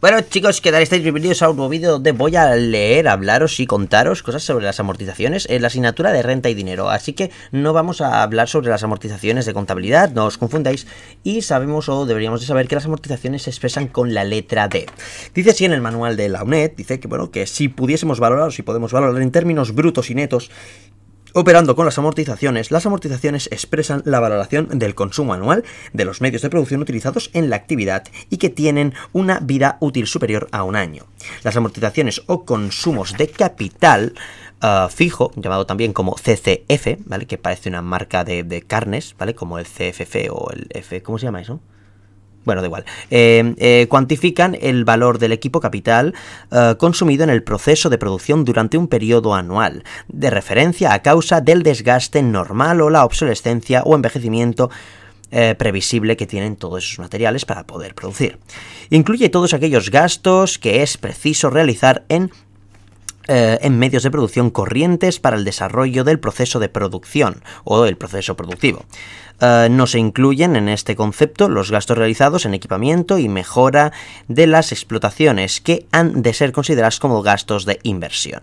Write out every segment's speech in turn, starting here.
Bueno chicos, ¿qué estáis? Bienvenidos a un nuevo vídeo donde voy a leer, hablaros y contaros cosas sobre las amortizaciones en la asignatura de renta y dinero. Así que no vamos a hablar sobre las amortizaciones de contabilidad, no os confundáis. Y sabemos o deberíamos de saber que las amortizaciones se expresan con la letra D. Dice así en el manual de la UNED, dice que bueno, que si pudiésemos valorar o si podemos valorar en términos brutos y netos Operando con las amortizaciones, las amortizaciones expresan la valoración del consumo anual de los medios de producción utilizados en la actividad y que tienen una vida útil superior a un año. Las amortizaciones o consumos de capital ah, fijo, llamado también como CCF, ¿vale? Que parece una marca de, de, carnes, ¿vale? Como el CFF o el F... ¿Cómo se llama eso? bueno, da igual, eh, eh, cuantifican el valor del equipo capital eh, consumido en el proceso de producción durante un periodo anual, de referencia a causa del desgaste normal o la obsolescencia o envejecimiento previsible que tienen todos esos materiales para poder producir. Incluye todos aquellos gastos que es preciso realizar en eh, en medios de producción corrientes para el desarrollo del proceso de producción o el proceso productivo. Eh, no se incluyen en este concepto los gastos realizados en equipamiento y mejora de las explotaciones que han de ser consideradas como gastos de inversión.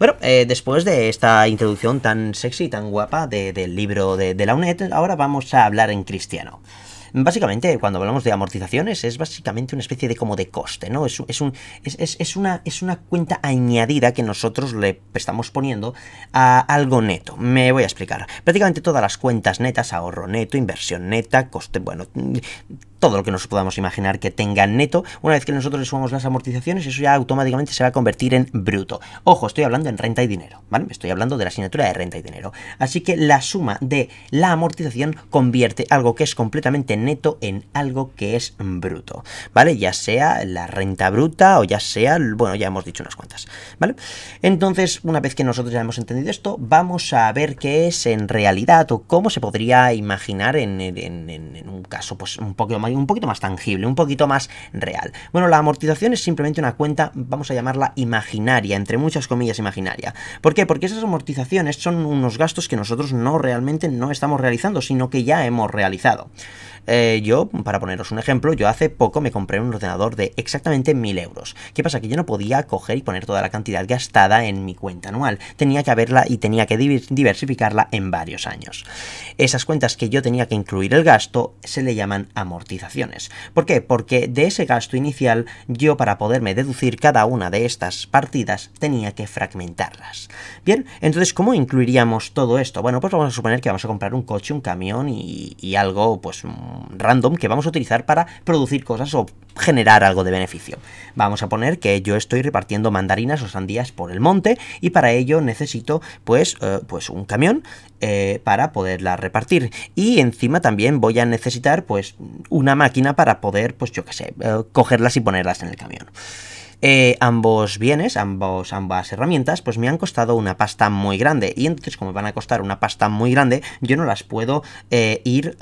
Bueno, eh, después de esta introducción tan sexy, y tan guapa del libro de la UNED, ahora vamos a hablar en cristiano. Básicamente, cuando hablamos de amortizaciones, es básicamente una especie de como de coste, ¿no? Es, es, un, es, es una, es una cuenta añadida que nosotros le estamos poniendo a algo neto. Me voy a explicar. Prácticamente todas las cuentas netas, ahorro neto, inversión neta, coste, bueno todo lo que nos podamos imaginar que tenga neto. Una vez que nosotros le sumamos las amortizaciones, eso ya automáticamente se va a convertir en bruto. Ojo, estoy hablando en renta y dinero, ¿vale? Estoy hablando de la asignatura de renta y dinero. Así que la suma de la amortización convierte algo que es completamente neto en algo que es bruto, ¿vale? Ya sea la renta bruta o ya sea, bueno, ya hemos dicho unas cuantas, ¿vale? Entonces, una vez que nosotros ya hemos entendido esto, vamos a ver qué es en realidad o cómo se podría imaginar en, un caso pues un poco más un poquito más tangible, un poquito más real. Bueno, la amortización es simplemente una cuenta, vamos a llamarla imaginaria, entre muchas comillas imaginaria. ¿Por qué? Porque esas amortizaciones son unos gastos que nosotros no realmente no estamos realizando, sino que ya hemos realizado. Eh, yo, para poneros un ejemplo, yo hace poco me compré un ordenador de exactamente 1000 euros. ¿Qué pasa? Que yo no podía coger y poner toda la cantidad gastada en mi cuenta anual. Tenía que haberla y tenía que diversificarla en varios años. Esas cuentas que yo tenía que incluir el gasto se le llaman amortizaciones ¿Por qué? Porque de ese gasto inicial yo para poderme deducir cada una de estas partidas tenía que fragmentarlas. Bien, entonces ¿cómo incluiríamos todo esto? Bueno, pues vamos a suponer que vamos a comprar un coche, un camión y, algo pues mm, random que vamos a utilizar para producir cosas o generar algo de beneficio. Vamos a poner que yo estoy repartiendo mandarinas o sandías por el monte y para ello necesito pues, eh, pues un camión eh, para poderlas repartir. Y encima también voy a necesitar pues una máquina para poder pues yo qué sé, eh, cogerlas y ponerlas en el camión. ambos bienes, ambos, ambas herramientas, pues me han costado una pasta muy grande. Y entonces, como me van a costar una pasta muy grande, yo no las puedo ir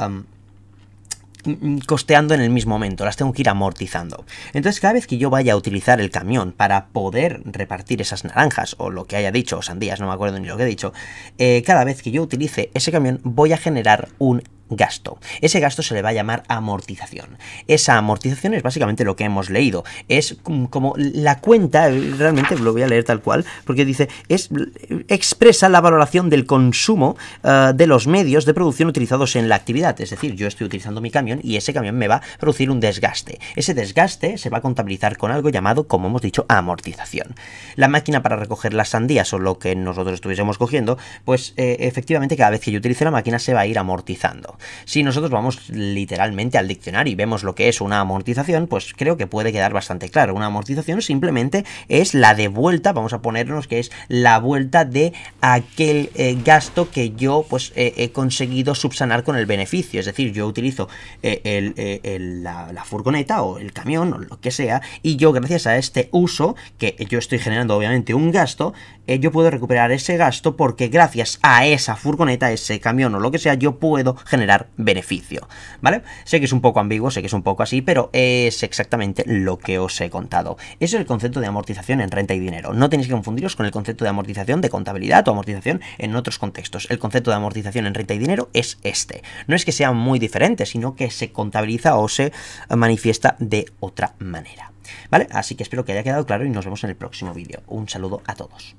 Mm, costeando en el mismo momento, las tengo que ir amortizando. Entonces cada vez que yo vaya a utilizar el camión para poder repartir esas naranjas o lo que haya dicho, o sandías, no me acuerdo ni lo que he dicho, eh, cada vez que yo utilice ese camión voy a generar un gasto. Ese gasto se le va a llamar amortización. Esa amortización es básicamente lo que hemos leído. Es como la cuenta, realmente lo voy a leer tal cual, porque dice, es, expresa la valoración del consumo eh, de los medios de producción utilizados en la actividad. Es decir, yo estoy utilizando mi camión y ese camión me va a producir un desgaste. Ese desgaste se va a contabilizar con algo llamado, como hemos dicho, amortización. La máquina para recoger las sandías o lo que nosotros estuviésemos cogiendo, pues eh, efectivamente cada vez que yo utilice la máquina se va a ir amortizando. Si nosotros vamos literalmente al diccionario y vemos lo que es una amortización, pues creo que puede quedar bastante claro. Una amortización simplemente es la devuelta, vamos a ponernos que es la vuelta de aquel eh, gasto que yo pues eh, he conseguido subsanar con el beneficio. Es decir, yo utilizo eh, la furgoneta o el camión o lo que sea y yo gracias a este uso, que yo estoy generando obviamente un gasto, eh, yo puedo recuperar ese gasto porque gracias a esa furgoneta, ese camión o lo que sea, yo puedo generar beneficio, ¿vale? Sé que es un poco ambiguo, sé que es un poco así, pero es exactamente lo que os he contado. Ese es el concepto de amortización en renta y dinero. No tenéis que confundiros con el concepto de amortización de contabilidad o amortización en otros contextos. El concepto de amortización en renta y dinero es este. No es que sea muy diferente, sino que se contabiliza o se manifiesta de otra manera. ¿Vale? Así que espero que haya quedado claro y nos vemos en el próximo vídeo. Un saludo a todos.